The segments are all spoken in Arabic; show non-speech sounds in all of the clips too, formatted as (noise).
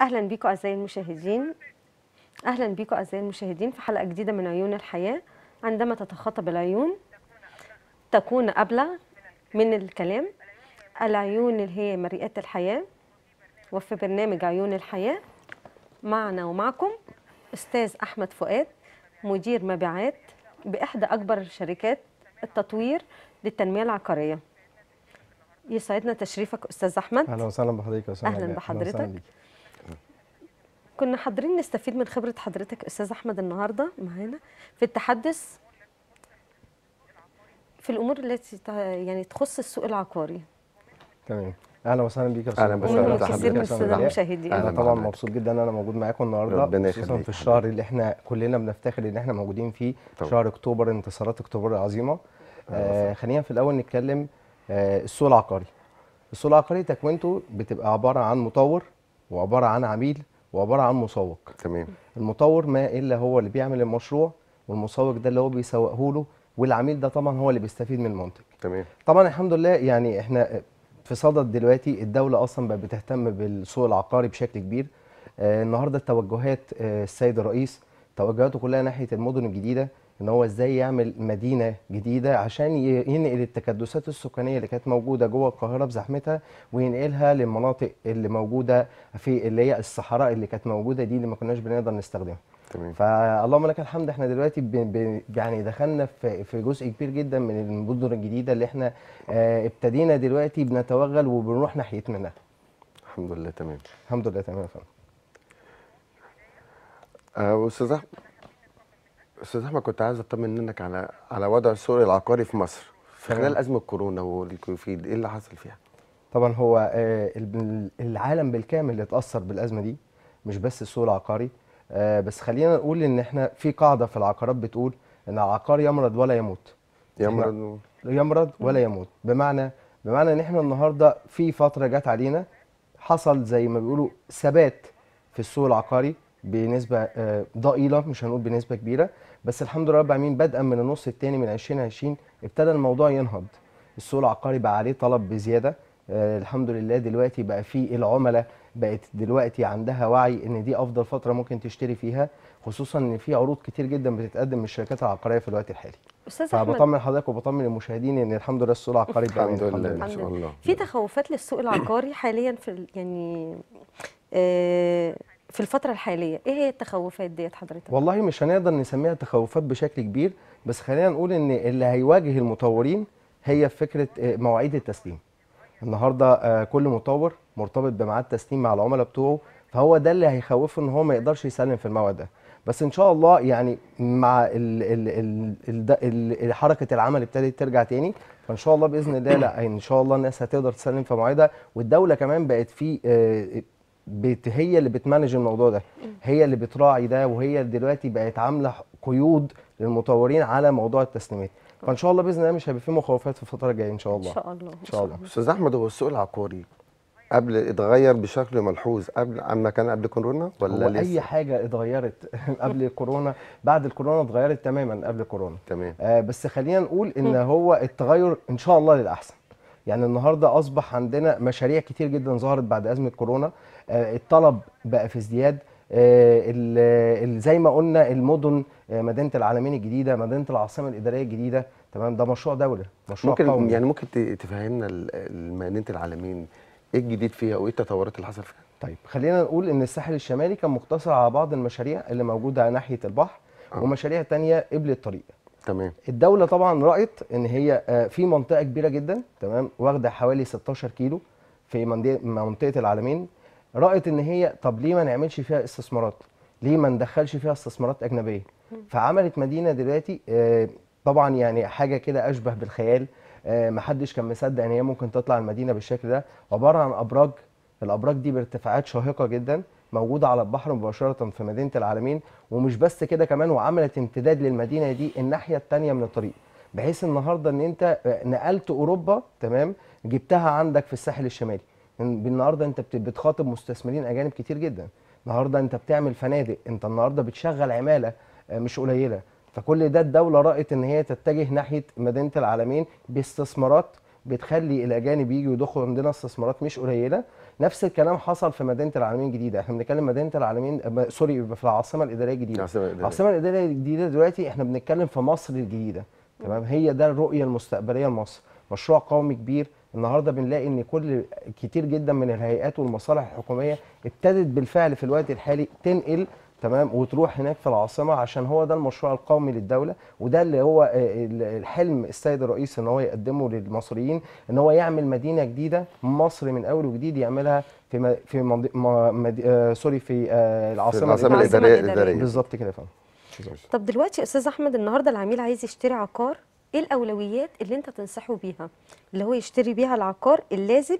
اهلا بيكم اعزائي المشاهدين اهلا بيكم اعزائي المشاهدين في حلقه جديده من عيون الحياه عندما تتخاطب العيون تكون أبلى من الكلام العيون اللي هي مرئات الحياه وفي برنامج عيون الحياه معنا ومعكم استاذ احمد فؤاد مدير مبيعات باحدى اكبر شركات التطوير للتنميه العقاريه يسعدنا تشريفك استاذ احمد اهلا وسهلا بحضرتك يا اهلا بحضرتك أهلا كنا حاضرين نستفيد من خبره حضرتك استاذ احمد النهارده معانا في التحدث في الامور التي يعني تخص السوق العقاري تمام اهلا وسهلا بيك يا استاذ اهلا وسهلا المشاهدين انا طبعا مبسوط جدا ان انا موجود معاكم النهارده خصوصا في الشهر اللي احنا كلنا بنفتخر ان احنا موجودين فيه طبعا. شهر اكتوبر انتصارات اكتوبر العظيمه آه خلينا في الاول نتكلم آه، السوق العقاري السوق العقاري تكوينته بتبقى عباره عن مطور وعباره عن عميل وعباره عن مسوق تمام المطور ما الا هو اللي بيعمل المشروع والمسوق ده اللي هو بيسوقه له والعميل ده طبعا هو اللي بيستفيد من المنتج تمام طبعا الحمد لله يعني احنا في صدد دلوقتي الدوله اصلا بقت بتهتم بالسوق العقاري بشكل كبير آه النهارده التوجهات آه السيد الرئيس توجهاته كلها ناحيه المدن الجديده ان هو ازاي يعمل مدينه جديده عشان ينقل التكدسات السكانيه اللي كانت موجوده جوه القاهره بزحمتها وينقلها للمناطق اللي موجوده في اللي هي الصحراء اللي كانت موجوده دي اللي ما كناش بنقدر نستخدمها تمام فاللهم لك الحمد احنا دلوقتي ب... ب... يعني دخلنا في في جزء كبير جدا من المدن الجديده اللي احنا اه ابتدينا دلوقتي بنتوغل وبنروح ناحيه منها الحمد لله تمام الحمد لله تمام يا فندم آه، استاذ احمد استاذ احمد كنت عايز اطمن منك على على وضع السوق العقاري في مصر في خلال ازمه كورونا والكوفيد ايه اللي حصل فيها؟ طبعا هو آه، العالم بالكامل اللي اتاثر بالازمه دي مش بس السوق العقاري آه، بس خلينا نقول ان احنا في قاعده في العقارات بتقول ان العقار يمرض ولا يموت يمرض يمرض ولا يموت بمعنى بمعنى ان احنا النهارده في فتره جت علينا حصل زي ما بيقولوا ثبات في السوق العقاري بنسبه آه، ضئيله مش هنقول بنسبه كبيره بس الحمد لله رب العالمين بدءا من النص الثاني من 2020 ابتدى الموضوع ينهض السوق العقاري بقى عليه طلب بزياده آه الحمد لله دلوقتي بقى في العملاء بقت دلوقتي عندها وعي ان دي افضل فتره ممكن تشتري فيها خصوصا ان في عروض كتير جدا بتتقدم من الشركات العقاريه في الوقت الحالي استاذ احمد بطمن حضرتك وبطمن المشاهدين ان الحمد لله السوق العقاري بقى الحمد لله ان شاء الله في تخوفات للسوق العقاري حاليا في يعني آه، في الفتره الحاليه ايه هي التخوفات ديت حضرتك والله مش هنقدر نسميها تخوفات بشكل كبير بس خلينا نقول ان اللي هيواجه المطورين هي فكره آه، مواعيد التسليم النهارده آه، كل مطور مرتبط بميعاد تسليم مع العملاء بتوعه فهو ده اللي هيخوفه ان هو ما يقدرش يسلم في الموعد ده بس ان شاء الله يعني مع ال ال ال الـ الـ حركه العمل ابتدت ترجع تاني فان شاء الله باذن الله لا ان شاء الله الناس هتقدر تسلم في مواعيدها والدوله كمان بقت في آه، بت هي اللي بتمانج الموضوع ده هي اللي بتراعي ده وهي دلوقتي بقت عامله قيود للمطورين على موضوع التسليمات فان شاء الله باذن الله مش هيبقى في مخاوفات في الفتره الجايه ان شاء الله ان شاء الله ان شاء الله استاذ احمد هو السوق العقاري قبل اتغير بشكل ملحوظ قبل اما كان قبل كورونا ولا هو لسه؟ اي حاجه اتغيرت (laughs) قبل كورونا بعد الكورونا اتغيرت تماما قبل كورونا تمام آه بس خلينا نقول ان هو التغير ان شاء الله للاحسن يعني النهارده اصبح عندنا مشاريع كتير جدا ظهرت بعد ازمه كورونا آه، الطلب بقى في ازدياد آه، آه، زي ما قلنا المدن مدينه العالمين الجديده مدينه العاصمه الاداريه الجديده تمام ده مشروع دوله مشروع ممكن قومي. يعني ممكن تفهمنا مدينه العالمين ايه الجديد فيها وايه التطورات اللي حصل فيها طيب خلينا نقول ان الساحل الشمالي كان مقتصر على بعض المشاريع اللي موجوده ناحيه البحر آه. ومشاريع تانية قبل الطريق تمام الدوله طبعا رأت ان هي في منطقه كبيره جدا تمام واخده حوالي 16 كيلو في منطقه العالمين رأت ان هي طب ليه ما نعملش فيها استثمارات ليه ما ندخلش فيها استثمارات اجنبيه فعملت مدينه دلوقتي آه، طبعا يعني حاجه كده اشبه بالخيال آه، ما حدش كان مصدق ان هي ممكن تطلع المدينه بالشكل ده عباره عن ابراج الابراج دي بارتفاعات شاهقه جدا موجوده على البحر مباشره في مدينه العالمين ومش بس كده كمان وعملت امتداد للمدينه دي الناحيه الثانيه من الطريق بحيث النهارده ان انت آه، نقلت اوروبا تمام جبتها عندك في الساحل الشمالي بالنهارده انت بتخاطب مستثمرين اجانب كتير جدا النهارده انت بتعمل فنادق انت النهارده بتشغل عماله آه، مش قليله فكل ده الدوله رأت ان هي تتجه ناحيه مدينه العالمين باستثمارات بتخلي الاجانب يجوا يدخلوا عندنا استثمارات مش قليله نفس الكلام حصل في مدينه العالمين الجديده احنا بنتكلم مدينه العالمين آه، سوري في العاصمه الاداريه الجديده العاصمه الاداريه الجديده دلوقتي احنا بنتكلم في مصر الجديده تمام هي ده الرؤيه المستقبليه لمصر مشروع قومي كبير النهارده بنلاقي ان كل كتير جدا من الهيئات والمصالح الحكوميه ابتدت بالفعل في الوقت الحالي تنقل تمام وتروح هناك في العاصمه عشان هو ده المشروع القومي للدوله وده اللي هو آه، الحلم السيد الرئيس ان هو يقدمه للمصريين ان هو يعمل مدينه جديده مصر من اول وجديد يعملها في في آه، سوري في آه، العاصمه العاصمه الاداريه بالظبط كده فاهم طب دلوقتي استاذ احمد النهارده العميل عايز يشتري عقار ايه الاولويات اللي انت تنصحه بيها اللي هو يشتري بيها العقار اللازم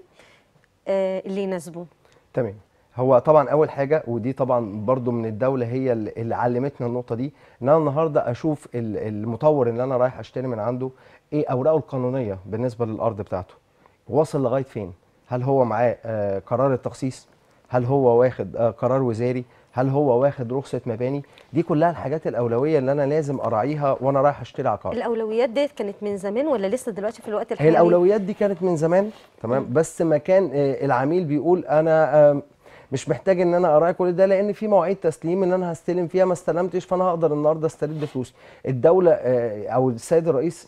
آه اللي يناسبه تمام هو طبعا اول حاجه ودي طبعا برضو من الدوله هي اللي علمتنا النقطه دي ان انا النهارده اشوف المطور اللي انا رايح اشتري من عنده ايه اوراقه القانونيه بالنسبه للارض بتاعته واصل لغايه فين هل هو معاه آه، قرار التخصيص هل هو واخد آه، قرار وزاري هل هو واخد رخصه مباني دي كلها الحاجات الاولويه اللي انا لازم اراعيها وانا رايح اشتري عقار الاولويات دي كانت من زمان ولا لسه دلوقتي في الوقت الحالي هي الاولويات دي كانت من زمان تمام بس ما كان آه، العميل بيقول انا مش محتاج ان انا اراعي كل ده لان في مواعيد تسليم ان انا هستلم فيها ما استلمتش فانا هقدر النهارده استرد فلوسي الدوله آه، او السيد الرئيس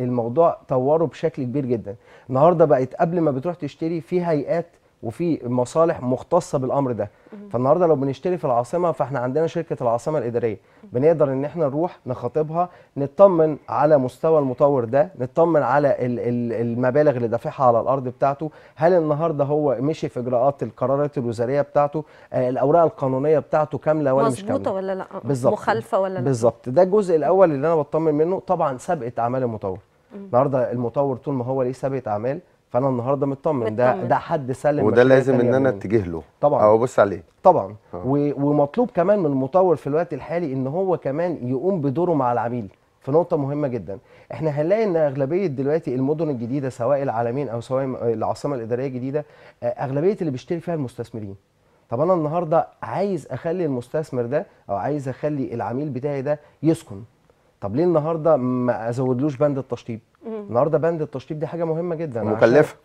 الموضوع طوره بشكل كبير جدا النهارده بقت قبل ما بتروح تشتري في هيئات وفي مصالح مختصه بالامر ده فالنهارده لو بنشتري في العاصمه فاحنا عندنا شركه العاصمه الاداريه بنقدر ان احنا نروح نخاطبها نطمن على مستوى المطور ده نطمن على المبالغ اللي دافعها على الارض بتاعته هل النهارده هو مشي في اجراءات القرارات الوزاريه بتاعته آه، الاوراق القانونيه بتاعته كامله ولا مش كامله ولا لا بالزبط. مخالفه ولا لا بالظبط ده الجزء الاول اللي انا بطمن منه طبعا سابقه اعمال المطور النهارده المطور طول ما هو ليه سابقه اعمال فانا النهارده مطمن ده ده حد سلم وده لازم ان انا اتجه له طبعا او ابص عليه طبعا آه. ومطلوب كمان من المطور في الوقت الحالي ان هو كمان يقوم بدوره مع العميل في نقطة مهمة جدا، احنا هنلاقي ان اغلبية دلوقتي المدن الجديدة سواء العالمين او سواء العاصمة الادارية الجديدة آه، اغلبية اللي بيشتري فيها المستثمرين. طب انا النهارده عايز اخلي المستثمر ده او عايز اخلي العميل بتاعي ده يسكن. طب ليه النهارده ما ازودلوش بند التشطيب؟ النهارده بند التشطيب دي حاجه مهمه جدا مكلفه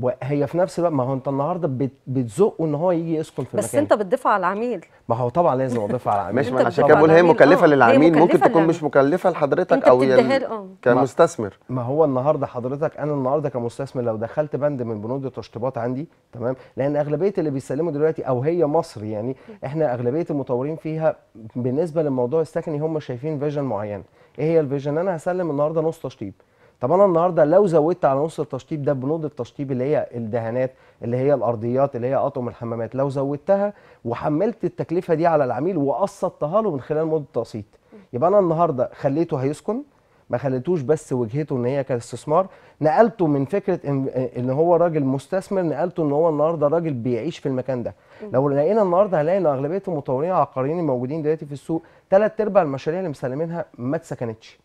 وهي في نفس الوقت ما هو انت النهارده بتزقه ان هو يجي يسكن في بس المكان بس انت بتدفع على العميل ما هو طبعا لازم اضيفها على العميل ماشي ما عشان كده بقول هي مكلفه اه. للعميل ممكن تكون مش مكلفه لحضرتك او اه. كمستثمر ما هو النهارده حضرتك انا النهارده كمستثمر لو دخلت بند من بنود التشطيبات عندي تمام لان اغلبيه اللي بيسلموا دلوقتي او هي مصر يعني احنا اغلبيه المطورين فيها بالنسبه للموضوع السكني هم شايفين فيجن معين ايه هي الفيجن انا هسلم النهارده نص تشطيب طب انا النهارده لو زودت على نص التشطيب ده بنود التشطيب اللي هي الدهانات اللي هي الارضيات اللي هي اطقم الحمامات لو زودتها وحملت التكلفه دي على العميل وقسطتها له من خلال مده التقسيط يبقى انا النهارده خليته هيسكن ما خليتوش بس وجهته ان هي كاستثمار نقلته من فكره ان, إن هو راجل مستثمر نقلته ان هو النهارده راجل بيعيش في المكان ده لو لقينا النهارده هنلاقي ان اغلبيه المطورين العقاريين الموجودين دلوقتي في السوق ثلاث ارباع المشاريع اللي مسلمينها ما اتسكنتش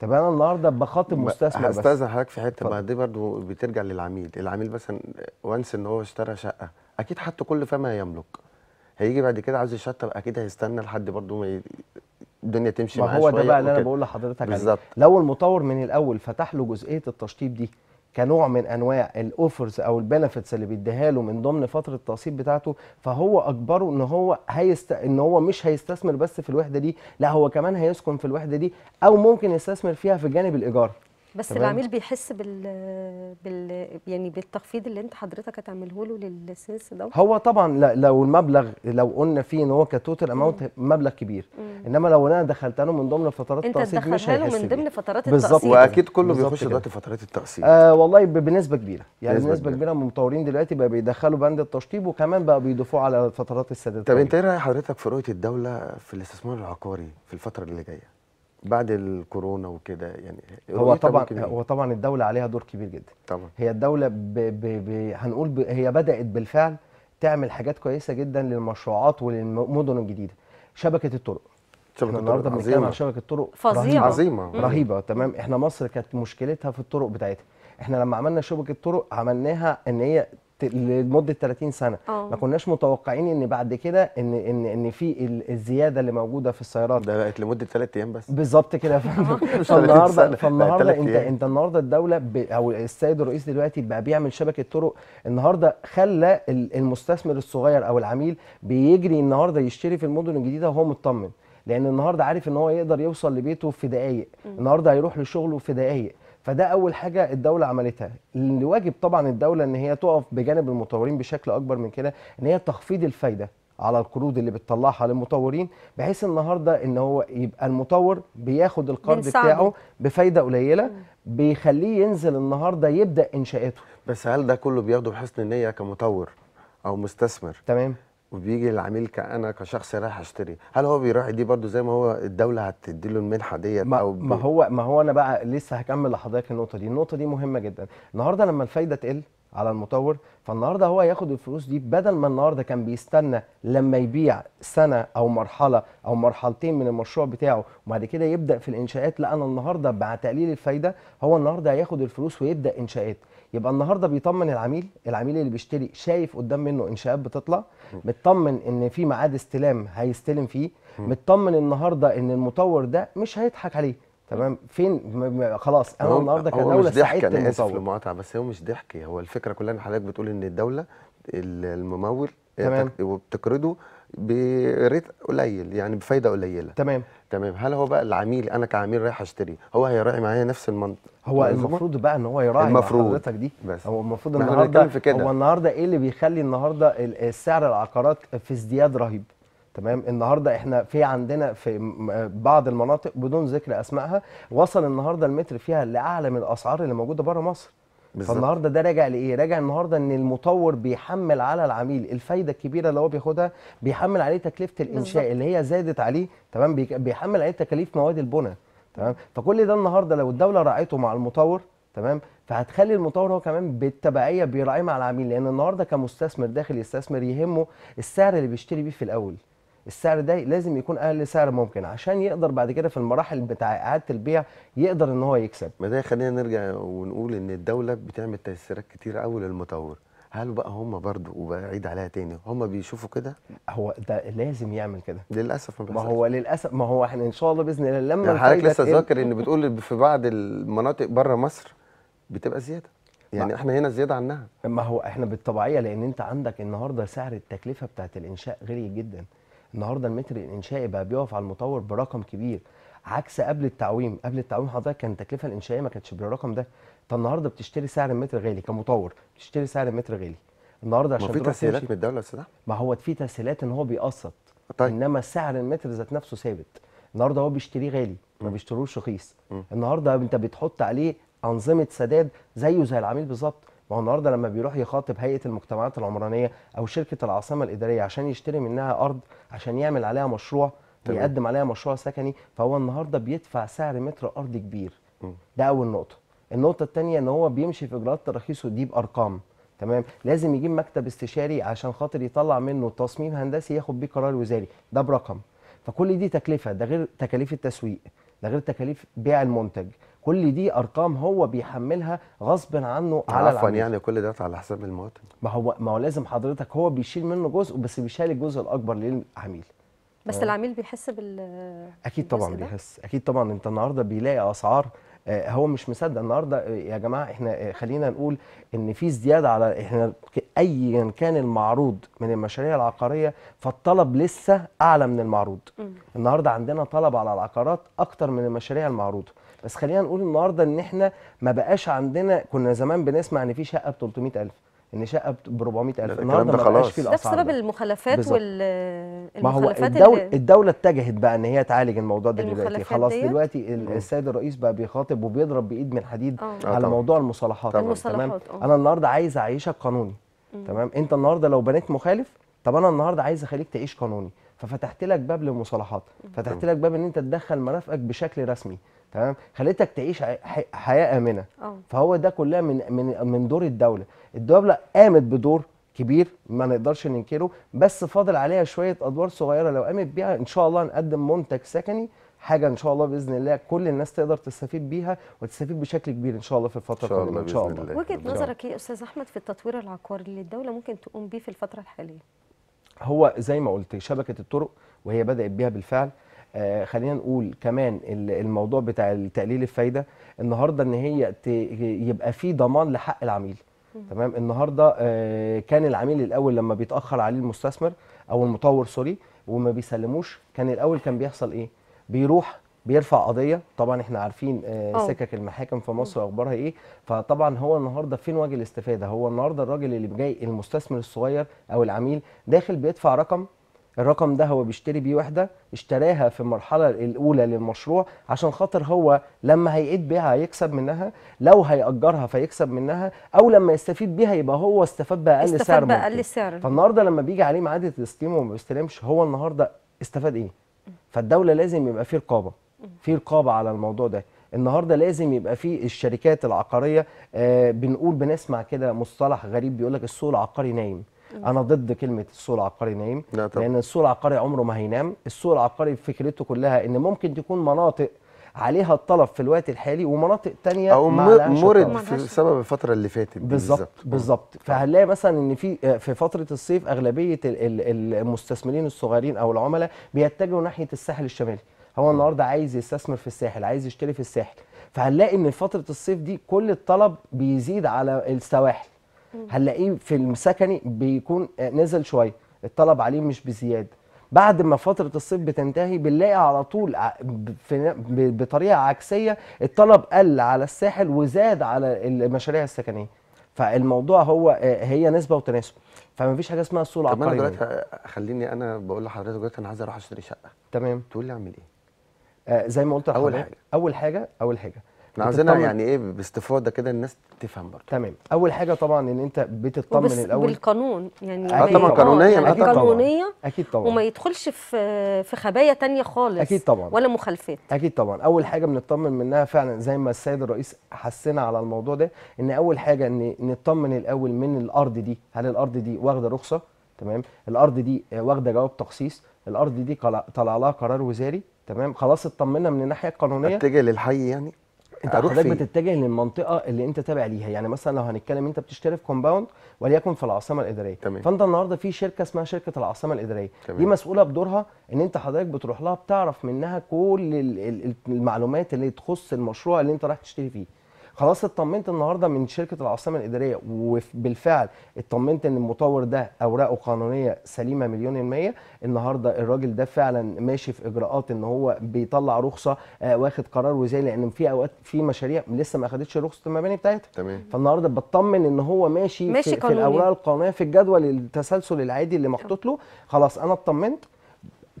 طب انا النهارده بخاطب مستثمر بس استاذن حضرتك في حته ما دي برضه بترجع للعميل العميل مثلا وانس ان هو اشترى شقه اكيد حط كل فما يملك هيجي بعد كده عاوز يشطب اكيد هيستنى لحد برضه ما الدنيا تمشي معاه شويه ما هو ده بقى اللي انا بقول لحضرتك عليه لو المطور من الاول فتح له جزئيه التشطيب دي كنوع من انواع الاوفرز او البنفيتس اللي بيديها له من ضمن فتره التقسيط بتاعته فهو اجبره ان هو هيست ان هو مش هيستثمر بس في الوحده دي لا هو كمان هيسكن في الوحده دي او ممكن يستثمر فيها في جانب الايجار بس تمام. العميل بيحس بال... بال يعني بالتخفيض اللي انت حضرتك هتعمله له للسنس ده هو طبعا لا لو المبلغ لو قلنا فيه ان هو كتوتال اماونت مبلغ كبير مم. انما لو انا دخلت له من ضمن فترات التقسيط مش هيحس من ضمن فترات التقسيط بالظبط واكيد كله بيخش دلوقتي فترات التقسيط آه والله بنسبه كبيره يعني بنسبه كبيره المطورين دلوقتي بقى بيدخلوا بند التشطيب وكمان بقى بيضيفوه على فترات السداد طب انت ايه راي حضرتك في رؤيه الدوله في الاستثمار العقاري في الفتره اللي جايه بعد الكورونا وكده يعني هو طبعا هو طبعا الدوله عليها دور كبير جدا طبعا هي الدوله ب ب ب هنقول ب هي بدات بالفعل تعمل حاجات كويسه جدا للمشروعات وللمدن الجديده شبكه الطرق شبكه النهارده بنتكلم عن شبكه الطرق فظيعه عظيمه رهيبه تمام احنا مصر كانت مشكلتها في الطرق بتاعتها احنا لما عملنا شبكه طرق عملناها ان هي لمده 30 سنه أوه. ما كناش متوقعين ان بعد كده ان ان ان في الزياده اللي موجوده في السيارات ده بقت لمده 3 ايام بس بالظبط كده (laughs) اه. فالنهارده فالنهارده انت انت النهارده الدوله ب... او السيد الرئيس دلوقتي بقى بيعمل شبكه طرق النهارده خلى المستثمر الصغير او العميل بيجري النهارده يشتري في المدن الجديده وهو مطمن لان النهارده عارف ان هو يقدر يوصل لبيته في دقائق النهارده هيروح لشغله في دقائق فده اول حاجه الدوله عملتها اللي واجب طبعا الدوله ان هي تقف بجانب المطورين بشكل اكبر من كده ان هي تخفيض الفايده على القروض اللي بتطلعها للمطورين بحيث النهارده ان هو يبقى المطور بياخد القرض بتاعه بفايده قليله بيخليه ينزل النهارده يبدا انشاءاته بس هل ده كله بياخده بحسن النيه كمطور او مستثمر تمام وبيجي العميل كأنا كشخص رايح أشتري هل هو بيراعي دي برضو زي ما هو الدولة هتدي له المنحة ديت أو بي... ما هو ما هو أنا بقى لسه هكمل لحضرتك النقطة دي النقطة دي مهمة جدا النهاردة لما الفايدة تقل على المطور فالنهارده هو ياخد الفلوس دي بدل ما النهارده كان بيستنى لما يبيع سنه او مرحله او مرحلتين من المشروع بتاعه وبعد كده يبدا في الانشاءات لا انا النهارده مع تقليل الفايده هو النهارده هياخد الفلوس ويبدا انشاءات يبقى النهارده بيطمن العميل العميل اللي بيشتري شايف قدام منه انشاءات بتطلع مطمن ان في ميعاد استلام هيستلم فيه مطمن النهارده ان المطور ده مش هيضحك عليه تمام فين خلاص انا النهارده كدوله ساعدت المطور انا اسف للمقاطعه بس هو مش ضحك هو الفكره كلها ان حضرتك بتقول ان الدوله الممول تمام وبتقرضه بريت قليل يعني بفايده قليله تمام تمام هل هو بقى العميل انا كعميل رايح اشتري هو هيراعي معايا نفس المنطق هو يعني المفروض بقى ان هو يراعي حضرتك دي بس. هو المفروض النهارده في كده. هو النهارده ايه اللي بيخلي النهارده سعر العقارات في ازدياد رهيب تمام النهارده احنا في عندنا في بعض المناطق بدون ذكر اسمائها وصل النهارده المتر فيها لاعلى من الاسعار اللي موجوده بره مصر بالزبط. فالنهارده ده راجع لايه؟ راجع النهارده ان المطور بيحمل على العميل الفايده الكبيره اللي هو بياخدها بيحمل عليه تكلفه الانشاء بالزبط. اللي هي زادت عليه تمام بيحمل عليه تكاليف مواد البناء تمام فكل ده النهارده لو الدوله راعيته مع المطور تمام فهتخلي المطور هو كمان بالتبعيه بيراعيه مع العميل لان النهارده كمستثمر داخل يستثمر يهمه السعر اللي بيشتري بيه في الاول السعر ده لازم يكون اقل سعر ممكن عشان يقدر بعد كده في المراحل بتاع اعاده البيع يقدر ان هو يكسب. ما ده خلينا نرجع ونقول ان الدوله بتعمل تيسيرات كتير قوي للمطور. هل بقى هم برضو وبعيد عليها تاني هم بيشوفوا كده هو ده لازم يعمل كده للاسف ما, ما هو للاسف ما هو احنا ان شاء الله باذن الله لما يعني حضرتك لسه ذاكر ان بتقول في بعض المناطق بره مصر بتبقى زياده يعني احنا هنا زياده عنها ما هو احنا بالطبيعيه لان انت عندك النهارده سعر التكلفه بتاعت الانشاء غالي جدا النهارده المتر الانشائي بقى بيقف على المطور برقم كبير عكس قبل التعويم قبل التعويم حضرتك كان التكلفه الانشائيه ما كانتش بالرقم ده انت النهارده بتشتري سعر المتر غالي كمطور بتشتري سعر المتر غالي النهارده عشان ما في تسهيلات من الدوله يا استاذ ما هو في تسهيلات ان هو بيقسط طيب. انما سعر المتر ذات نفسه ثابت النهارده هو بيشتريه غالي ما بيشتروش رخيص النهارده انت بتحط عليه انظمه سداد زيه زي العميل بالظبط ما هو النهارده لما بيروح يخاطب هيئه المجتمعات العمرانيه او شركه العاصمه الاداريه عشان يشتري منها ارض عشان يعمل عليها مشروع بيقدم يقدم عليها مشروع سكني فهو النهارده بيدفع سعر متر ارض كبير ده اول نقطه النقطه الثانيه ان هو بيمشي في اجراءات تراخيصه دي بارقام تمام لازم يجيب مكتب استشاري عشان خاطر يطلع منه تصميم هندسي ياخد بيه قرار وزاري ده برقم فكل دي تكلفه ده غير تكاليف التسويق ده غير تكاليف بيع المنتج كل دي ارقام هو بيحملها غصب عنه على عفوا يعني كل ده على حساب المواطن ما هو ما هو لازم حضرتك هو بيشيل منه جزء بس بيشيل الجزء الاكبر للعميل بس آه. العميل بيحس بال اكيد طبعا بيحس اكيد طبعا انت النهارده بيلاقي اسعار آه، هو مش مصدق النهارده آه، يا جماعه احنا آه، خلينا نقول ان في زياده على احنا ايا كان المعروض من المشاريع العقاريه فالطلب لسه اعلى من المعروض النهارده عندنا طلب على العقارات اكتر من المشاريع المعروضه بس خلينا نقول النهارده ان احنا ما بقاش عندنا كنا زمان بنسمع ان في شقه ب 300000 ان شقه ب 400000 النهارده ما خلاص فيه ده بسبب المخلفات بالزبط. وال ما هو الدول اللي... الدوله اتجهت بقى ان هي تعالج الموضوع ده دلوقتي خلاص دلوقتي السيد الرئيس بقى بيخاطب وبيضرب بايد من حديد أوه. آه، على طبعًا. موضوع المصالحات طبعًا. المصالحات تمام آه. انا النهارده عايز اعيشك قانوني تمام انت النهارده لو بنيت مخالف طب انا النهارده عايز اخليك تعيش قانوني ففتحت لك باب للمصالحات فتحت لك باب ان انت تدخل مرافقك بشكل رسمي تمام خليتك تعيش حياه امنه أوه. فهو ده كلها من من من دور الدوله الدوله قامت بدور كبير ما نقدرش ننكره بس فاضل عليها شويه ادوار صغيره لو قامت بيها ان شاء الله نقدم منتج سكني حاجه ان شاء الله باذن الله كل الناس تقدر تستفيد بيها وتستفيد بشكل كبير ان شاء الله في الفتره القادمه ان شاء الله, الله. وجهه نظرك ايه استاذ احمد في التطوير العقاري اللي الدوله ممكن تقوم بيه في الفتره الحاليه هو زي ما قلت شبكه الطرق وهي بدات بيها بالفعل آه خلينا نقول كمان الموضوع بتاع تقليل الفايده النهارده ان هي يبقى في ضمان لحق العميل تمام النهارده آه، كان العميل الاول لما بيتاخر عليه المستثمر او المطور سوري وما بيسلموش كان الاول كان بيحصل ايه بيروح بيرفع قضيه طبعا احنا عارفين آه، آه. سكك المحاكم في مصر واخبارها ايه فطبعا هو النهارده فين وجه الاستفاده هو النهارده الراجل اللي جاي المستثمر الصغير او العميل داخل بيدفع رقم الرقم ده هو بيشتري بيه وحده اشتراها في المرحله الاولى للمشروع عشان خاطر هو لما هيعيد بيها هيكسب منها لو هيأجرها فيكسب منها او لما يستفيد بيها يبقى هو استفاد باقل سعر استفاد باقل سعر فالنهارده لما بيجي عليه معاده التسليم وما بيستلمش هو النهارده استفاد ايه فالدوله لازم يبقى في رقابه في رقابه على الموضوع ده النهارده لازم يبقى في الشركات العقاريه آه بنقول بنسمع كده مصطلح غريب بيقول لك السوق العقاري نايم انا ضد كلمه السوق العقاري نايم لا طبعا. لان السوق العقاري عمره ما هينام السوق العقاري فكرته كلها ان ممكن تكون مناطق عليها الطلب في الوقت الحالي ومناطق تانية او مورد سبب الفتره اللي فاتت بالظبط أه. بالظبط فهنلاقي مثلا ان في آه، في فتره الصيف اغلبيه المستثمرين الصغيرين او العملاء بيتجهوا ناحيه الساحل الشمالي هو النهارده عايز يستثمر في الساحل عايز يشتري في الساحل فهنلاقي ان فتره الصيف دي كل الطلب بيزيد على السواحل هنلاقيه في السكني بيكون آه، نزل شويه الطلب عليه مش بزياده بعد ما فتره الصيف بتنتهي بنلاقي على طول آه، بطريقه عكسيه الطلب قل على الساحل وزاد على المشاريع السكنيه فالموضوع هو آه، هي نسبه وتناسب فما فيش حاجه اسمها السوق العقاري طب انا دلوقتي يعني. خليني انا بقول لحضرتك دلوقتي انا عايز اروح اشتري شقه تمام تقول لي اعمل ايه آه زي ما قلت اول حاجه اول حاجه اول حاجه احنا عاوزينها يعني ايه باستفاضه كده الناس تفهم برضه تمام اول حاجه طبعا ان انت بتطمن الاول بالقانون يعني اه طبعا قانونيا يعني اكيد قانونيه اكيد طبعا وما يدخلش في في خبايا تانية خالص اكيد طبعا ولا مخالفات اكيد طبعا اول حاجه بنطمن منها فعلا زي ما السيد الرئيس حسنا على الموضوع ده ان اول حاجه ان نطمن الاول من الارض دي هل الارض دي واخده رخصه تمام الارض دي واخده جواب تخصيص الارض دي طلع لها قرار وزاري تمام خلاص اطمنا من الناحيه القانونيه اتجه للحي يعني انت حضرتك بتتجه للمنطقه اللي انت تابع ليها يعني مثلا لو هنتكلم انت بتشتري في كومباوند وليكن في العاصمه الاداريه تمام. فانت النهارده في شركه اسمها شركه العاصمه الاداريه تمام. دي مسؤوله بدورها ان انت حضرتك بتروح لها بتعرف منها كل المعلومات اللي تخص المشروع اللي انت رايح تشتري فيه خلاص اطمنت النهارده من شركه العاصمه الاداريه وبالفعل اطمنت ان المطور ده اوراقه قانونيه سليمه مليون الميه النهارده الراجل ده فعلا ماشي في اجراءات ان هو بيطلع رخصه آه واخد قرار وزي لان في اوقات في مشاريع لسه ما خدتش رخصه المباني بتاعتها تمام فالنهارده بطمن ان هو ماشي, ماشي في, قانوني. في الاوراق القانونيه في الجدول التسلسل العادي اللي محطوط له خلاص انا اطمنت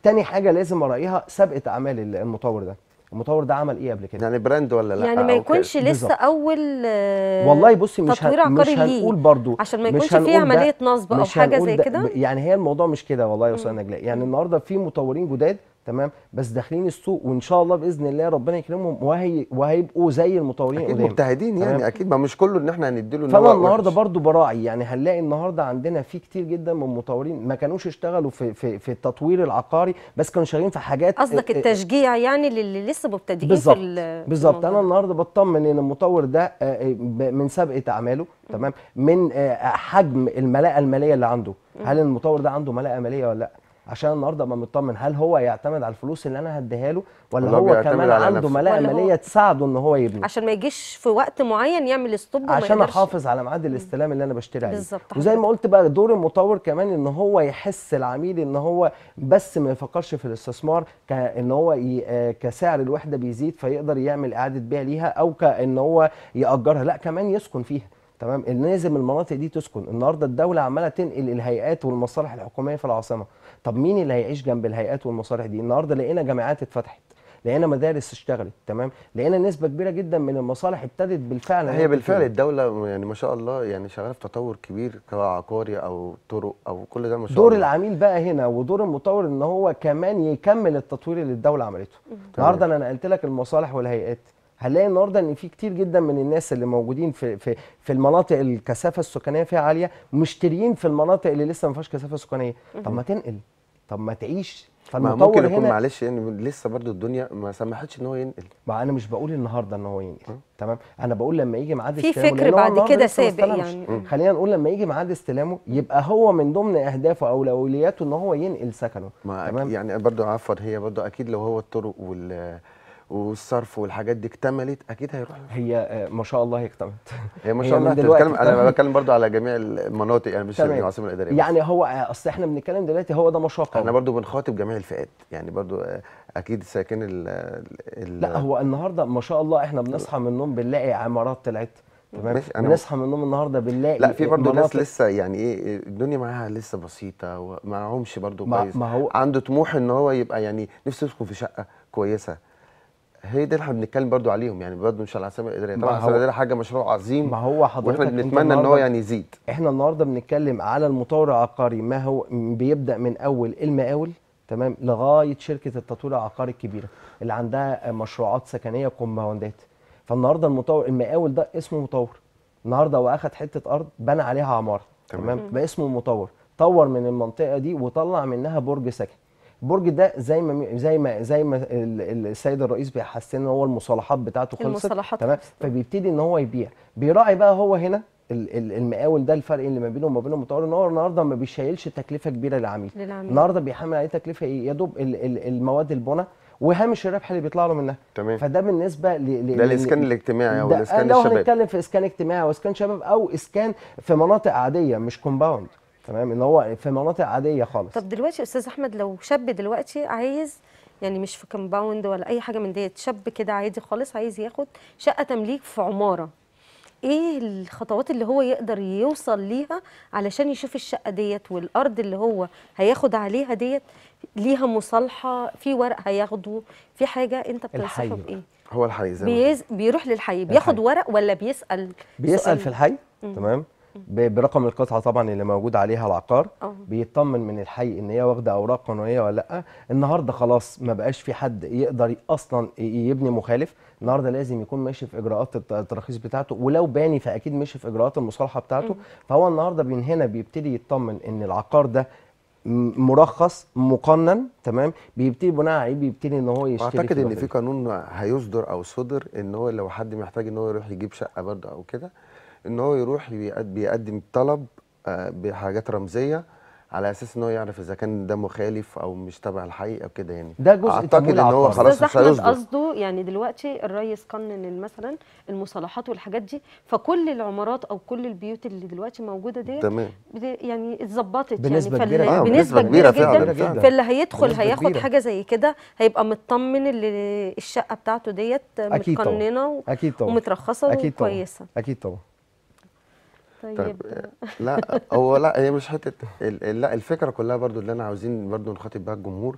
تاني حاجه لازم ارايها سابقه اعمال المطور ده المطور ده عمل ايه قبل كده يعني براند ولا لا يعني ما يكونش لسه بالزبط. اول آه، والله بصي مش ه... مش هنقول برضو عشان ما يكونش فيه عمليه نصب او حاجه زي كده يعني هي الموضوع مش كده والله يا استاذه نجلاء يعني النهارده في مطورين جداد تمام بس داخلين السوق وان شاء الله باذن الله ربنا يكرمهم وهي وهيبقوا زي المطورين اكيد مجتهدين يعني اكيد ما مش كله ان احنا هنديله فانا النهارده برضو براعي يعني هنلاقي النهارده عندنا في كتير جدا من المطورين ما كانوش اشتغلوا في في, في التطوير العقاري بس كانوا شغالين في حاجات قصدك التشجيع يعني للي لسه مبتدئين بالزبط. في بالظبط انا النهارده بطمن ان المطور ده من سابقه اعماله تمام من حجم الملاءه الماليه اللي عنده هل المطور ده عنده ملاءه ماليه ولا لا عشان النهارده ابقى مطمن هل هو يعتمد على الفلوس اللي انا هديها له ولا هو كمان عنده ملاءه ماليه تساعده ان هو يبني عشان ما يجيش في وقت معين يعمل ستوب عشان احافظ على ميعاد الاستلام اللي انا بشتري عليه بالظبط وزي ما قلت بقى دور المطور كمان ان هو يحس العميل ان هو بس ما يفكرش في الاستثمار كان هو ي... آه، كسعر الوحده بيزيد فيقدر يعمل اعاده بيع ليها او كان هو ياجرها لا كمان يسكن فيها تمام لازم المناطق دي تسكن النهارده الدوله عماله تنقل الهيئات والمصالح الحكوميه في العاصمه طب مين اللي هيعيش جنب الهيئات والمصالح دي النهارده لقينا جامعات اتفتحت لقينا مدارس اشتغلت تمام لقينا نسبه كبيره جدا من المصالح ابتدت بالفعل هي بالفعل كتير. الدوله يعني ما شاء الله يعني شغاله في تطور كبير كعقاري او طرق او كل ده ما شاء دور الله. العميل بقى هنا ودور المطور ان هو كمان يكمل التطوير اللي الدوله عملته النهارده انا نقلت لك المصالح والهيئات هنلاقي النهارده ان في كتير جدا من الناس اللي موجودين في في في المناطق الكثافه السكانيه فيها عاليه مشتريين في المناطق اللي لسه ما فيهاش كثافه سكانيه طب ما تنقل طب ما تعيش فالمطور ما ممكن يكون معلش يعني لسه برضو الدنيا ما سمحتش ان هو ينقل ما انا مش بقول النهارده ان هو ينقل تمام انا بقول لما يجي ميعاد استلامه في فكر بعد كده سابق يعني خلينا نقول لما يجي ميعاد استلامه يبقى هو من ضمن اهدافه او اولوياته ان هو ينقل سكنه ما تمام يعني برضو عفر هي برضو اكيد لو هو الطرق وال والصرف والحاجات دي اكتملت اكيد هيروح هي آه، ما شاء الله هي اكتملت هي ما شاء الله انت بتتكلم انا بتكلم برضو على جميع المناطق يعني مش العاصمه الاداريه يعني هو آه، اصل احنا بنتكلم دلوقتي هو ده مشروع احنا برضو بنخاطب جميع الفئات يعني برضو آه، اكيد ساكن ال, ال لا هو النهارده ما شاء الله احنا بنصحى من النوم بنلاقي عمارات طلعت تمام بنصحى من النوم النهارده بنلاقي لا في برضه ناس لسه يعني إيه،, ايه الدنيا معاها لسه بسيطه ومعهمش برضه كويس ما هو عنده طموح ان هو يبقى يعني نفسه يسكن في شقه كويسه هي دي اللي احنا بنتكلم برضو عليهم يعني برضو مش على العاصمه الاداريه طبعا العاصمه الاداريه حاجه مشروع عظيم ما هو حضرتك واحنا بنتمنى ان هو يعني يزيد احنا النهارده بنتكلم على المطور العقاري ما هو بيبدا من اول المقاول تمام لغايه شركه التطوير العقاري الكبيره اللي عندها مشروعات سكنيه وكومباوندات فالنهارده المطور المقاول ده اسمه مطور النهارده هو اخد حته ارض بنى عليها عماره تمام, تمام. بقى اسمه مطور طور من المنطقه دي وطلع منها برج سكن برج ده زي ما زي ما زي ما السيد الرئيس بيحسن ان هو المصالحات بتاعته خلصت المصالحات تمام فبيبتدي ان هو يبيع بيراعي بقى هو هنا المقاول ده الفرق اللي ما بينه وما بين المتعاون ان هو النهارده ما بيشيلش تكلفه كبيره للعميل النهارده بيحمل عليه تكلفه ايه يا دوب المواد البنى وهامش الربح اللي بيطلع له منها تمام فده بالنسبه ل, ل... ده الاسكان الاجتماعي او الاسكان الشباب لو هنتكلم في اسكان اجتماعي او اسكان شباب او اسكان في مناطق عاديه مش كومباوند تمام اللي هو في مناطق عاديه خالص طب دلوقتي استاذ احمد لو شاب دلوقتي عايز يعني مش في كومباوند ولا اي حاجه من ديت شاب كده عادي خالص عايز ياخد شقه تمليك في عماره ايه الخطوات اللي هو يقدر يوصل ليها علشان يشوف الشقه ديت والارض اللي هو هياخد عليها ديت ليها مصالحه في ورق هياخده في حاجه انت بتنصحه بايه هو الحي بيز... بيروح للحي بياخد ورق ولا بيسال بيسال سؤال. في الحي تمام برقم القطعه طبعا اللي موجود عليها العقار أوه. بيطمن من الحي ان هي واخده اوراق قانونيه ولا لا النهارده خلاص ما بقاش في حد يقدر اصلا يبني مخالف النهارده لازم يكون ماشي في اجراءات التراخيص بتاعته ولو باني فاكيد ماشي في اجراءات المصالحه بتاعته م. فهو النهارده من هنا بيبتدي يطمن ان العقار ده مرخص مقنن تمام بيبتدي بناء عليه بيبتدي ان هو يشتري اعتقد ان في قانون هيصدر او صدر ان هو لو حد محتاج ان هو يروح يجيب شقه برضه او كده ان هو يروح بيقدم طلب آه، بحاجات رمزيه على اساس ان هو يعرف اذا كان ده مخالف او مش تبع الحقيقه كده يعني ده جزء اعتقد ان هو خلاص مش هيصدر قصده يعني دلوقتي الريس قنن مثلا المصالحات والحاجات دي فكل العمارات او كل البيوت اللي دلوقتي موجوده دي تمام يعني اتظبطت يعني بنسبة يعني كبيرة آه بنسبه كبيره جدا, جدا فاللي هيدخل هياخد كبيرة. حاجه زي كده هيبقى مطمن اللي الشقه بتاعته ديت متقننه أكيد طبعا. ومترخصه أكيد طبعا. وكويسه اكيد طبعا طيب لا هو لا هي مش حته لا الفكره كلها برضو اللي انا عاوزين برضو نخاطب بها الجمهور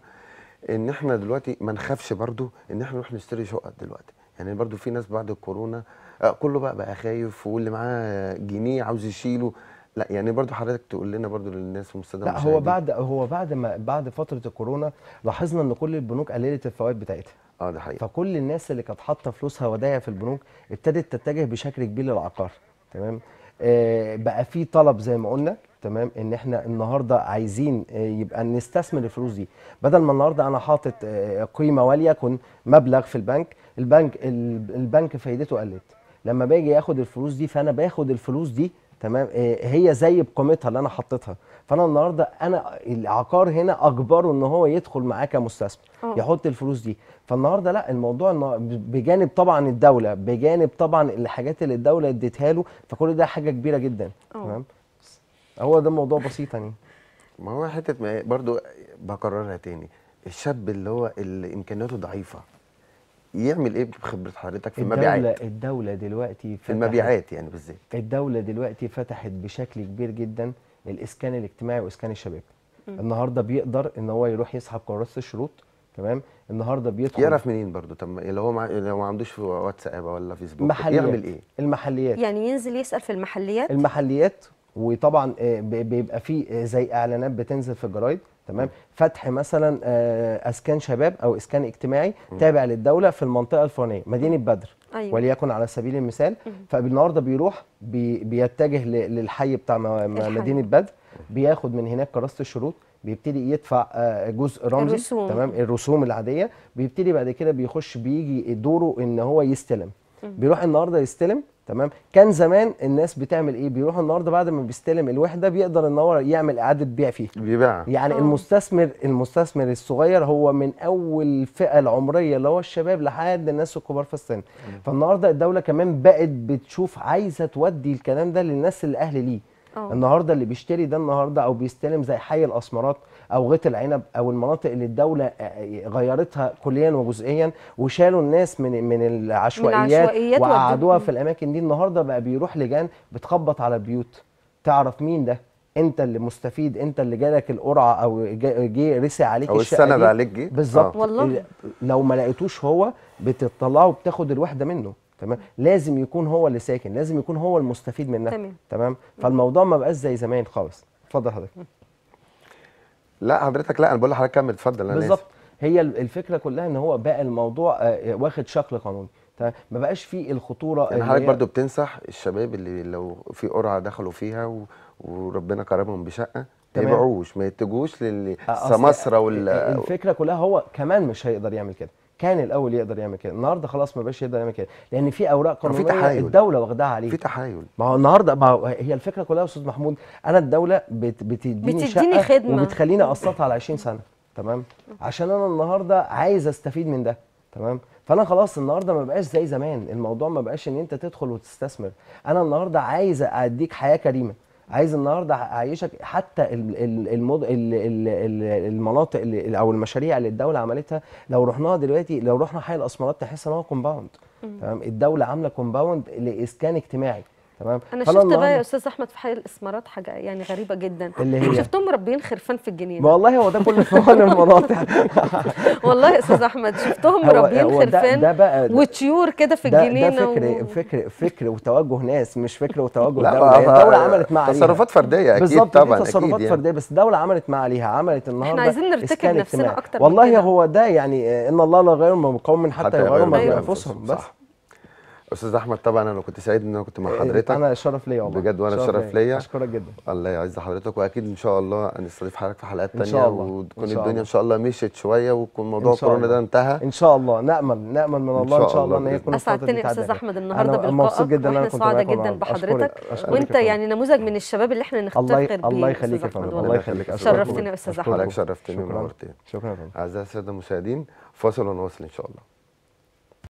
ان احنا دلوقتي ما نخافش برضو ان احنا نروح نشتري شقق دلوقتي يعني برضو في ناس بعد الكورونا آه، كله بقى بقى خايف واللي معاه جنيه عاوز يشيله لا يعني برضو حضرتك تقول لنا برضو للناس المستدامه لا هو بعد هو بعد ما بعد فتره الكورونا لاحظنا ان كل البنوك قللت الفوائد بتاعتها اه ده حقيقي فكل الناس اللي كانت حاطه فلوسها ودايع في البنوك ابتدت تتجه بشكل كبير للعقار تمام آه، بقى في طلب زي ما قلنا تمام ان احنا النهارده عايزين آه، يبقى نستثمر الفلوس دي بدل ما النهارده انا حاطط آه، قيمه وليكن مبلغ في البنك البنك البنك فايدته قلت لما باجي اخد الفلوس دي فانا باخد الفلوس دي تمام هي زي بقيمتها اللي انا حطيتها فانا النهارده انا العقار هنا اجبره ان هو يدخل معاه كمستثمر اه. يحط الفلوس دي فالنهارده لا الموضوع بجانب طبعا الدوله بجانب طبعا الحاجات اللي الدوله اديتها له فكل ده حاجه كبيره جدا اه. تمام هو ده موضوع بسيط يعني ما هو حته برضو بكررها تاني الشاب اللي هو اللي امكانياته ضعيفه يعمل ايه بخبره حضرتك في المبيعات الدولة الدوله دلوقتي في المبيعات يعني بالذات الدوله دلوقتي فتحت بشكل كبير جدا الاسكان الاجتماعي واسكان الشباب م. النهارده بيقدر ان هو يروح يسحب كراسه الشروط تمام النهارده بيدخل يعرف منين برضو طب لو هو مع... لو ما عندوش واتساب ولا فيسبوك محليات. يعمل ايه المحليات يعني ينزل يسال في المحليات المحليات وطبعا آه، بيبقى فيه آه، زي اعلانات بتنزل في الجرايد تمام فتح مثلا آه، اسكان شباب او اسكان اجتماعي تابع للدوله في المنطقه الفلانيه مدينه بدر أيوة. وليكن على سبيل المثال فالنهارده بيروح بي بيتجه للحي بتاع مدينه بدر بياخد من هناك كراسه الشروط بيبتدي يدفع آه، جزء رمزي الرسوم. تمام الرسوم العاديه بيبتدي بعد كده بيخش بيجي دوره ان هو يستلم بيروح النهارده يستلم تمام كان زمان الناس بتعمل ايه بيروح النهارده بعد ما بيستلم الوحده بيقدر ان هو يعمل اعاده بيع فيها بيبيع يعني أوه. المستثمر المستثمر الصغير هو من اول الفئه العمريه اللي هو الشباب لحد الناس الكبار في السن فالنهارده الدوله كمان بقت بتشوف عايزه تودي الكلام ده للناس اللي اهل ليه أوه. النهارده اللي بيشتري ده النهارده او بيستلم زي حي الاسمرات او غيط العنب او المناطق اللي الدوله غيرتها كليا وجزئيا وشالوا الناس من من العشوائيات, العشوائيات وقعدوها في الاماكن دي النهارده بقى بيروح لجان بتخبط على البيوت تعرف مين ده انت اللي مستفيد انت اللي جالك القرعه او جه رسي عليك او السند عليك جه بالظبط آه. والله لو ما لقيتوش هو بتطلعه وبتاخد الوحده منه تمام لازم يكون هو اللي ساكن لازم يكون هو المستفيد منها تمام, تمام؟ فالموضوع ما بقاش زي زمان خالص اتفضل حضرتك لا حضرتك لا انا بقول لحضرتك كمل اتفضل انا بالظبط هي الفكره كلها ان هو بقى الموضوع آه، آه، واخد شكل قانوني تمام ما بقاش فيه الخطوره يعني حضرتك برضو بتنصح الشباب اللي لو في قرعه دخلوا فيها و... وربنا كرمهم بشقه ما يبيعوش ما يتجوش للسماسره وال الفكره كلها هو كمان مش هيقدر يعمل كده كان الاول يقدر يعمل كده النهارده خلاص ما بقاش يقدر يعمل كده لان في اوراق قانونيه في تحايل. الدوله واخداها عليه في تحايل ما هو النهارده ما هو هي الفكره كلها يا استاذ محمود انا الدوله بت... بتديني, بتديني شقة خدمه وبتخليني اقسطها على 20 سنه تمام عشان انا النهارده عايز استفيد من ده تمام فانا خلاص النهارده ما بقاش زي زمان الموضوع ما بقاش ان انت تدخل وتستثمر انا النهارده عايز اديك حياه كريمه عايز النهارده اعيشك حتى المض... المناطق اللي او المشاريع اللي الدوله عملتها لو رحناها دلوقتي لو رحنا حي الاسمرات تحس ان هو كومباوند تمام الدوله عامله كومباوند لاسكان اجتماعي تمام انا شفت بقى يا استاذ احمد في حي الاسمرات حاجه يعني غريبه جدا اللي هي شفتهم مربيين خرفان في الجنينه والله هو ده كل (laughs) سؤال المناطق (laughs) والله يا استاذ احمد شفتهم مربيين خرفان ده, ده بقى ده وطيور كده في الجنينه ده, ده فكر و... فكر فكر وتوجه ناس مش فكر وتوجه دوله الدوله عملت ما عليها تصرفات فرديه اكيد طبعا أكيد يعني. فرديه بس الدوله عملت ما عليها عملت النهارده احنا عايزين نرتكب نفسنا اكتر والله هو ده يعني ان الله لا يغير من قوم حتى يغيروا ما أيوه. انفسهم بس استاذ احمد طبعا انا كنت سعيد ان انا كنت مع إيه، حضرتك انا الشرف ليا والله بجد وانا الشرف ليا اشكرك جدا الله يعز حضرتك واكيد ان شاء الله هنستضيف حضرتك في حلقات ثانيه وتكون الدنيا ان شاء الله مشيت شويه ويكون موضوع كورونا ده انتهى ان شاء الله نامل نامل من الله ان شاء الله ان هي تكون اسعدتني استاذ احمد النهارده بلقائك مبسوط جدا انا كنت سعيده جدا بحضرتك وانت يعني نموذج من الشباب اللي احنا نختار بيه الله يخليك يا فندم الله يخليك شرفتني يا استاذ احمد شرفتني ونورتني شكرا يا فندم اعزائي الساده المشاهدين فاصل ونواصل ان شاء الله